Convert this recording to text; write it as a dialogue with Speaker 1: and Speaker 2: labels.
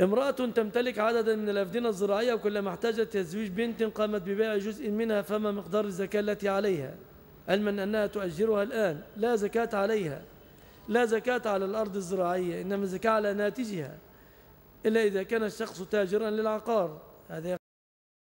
Speaker 1: امرأة تمتلك عددا من الأفدنة الزراعية وكلما احتاجت تزويج بنت قامت ببيع جزء منها فما مقدار الزكاة التي عليها علما أنها تؤجرها الآن لا زكاة عليها لا زكاة على الأرض الزراعية إنما زكاة على ناتجها إلا إذا كان الشخص تاجرا للعقار هذا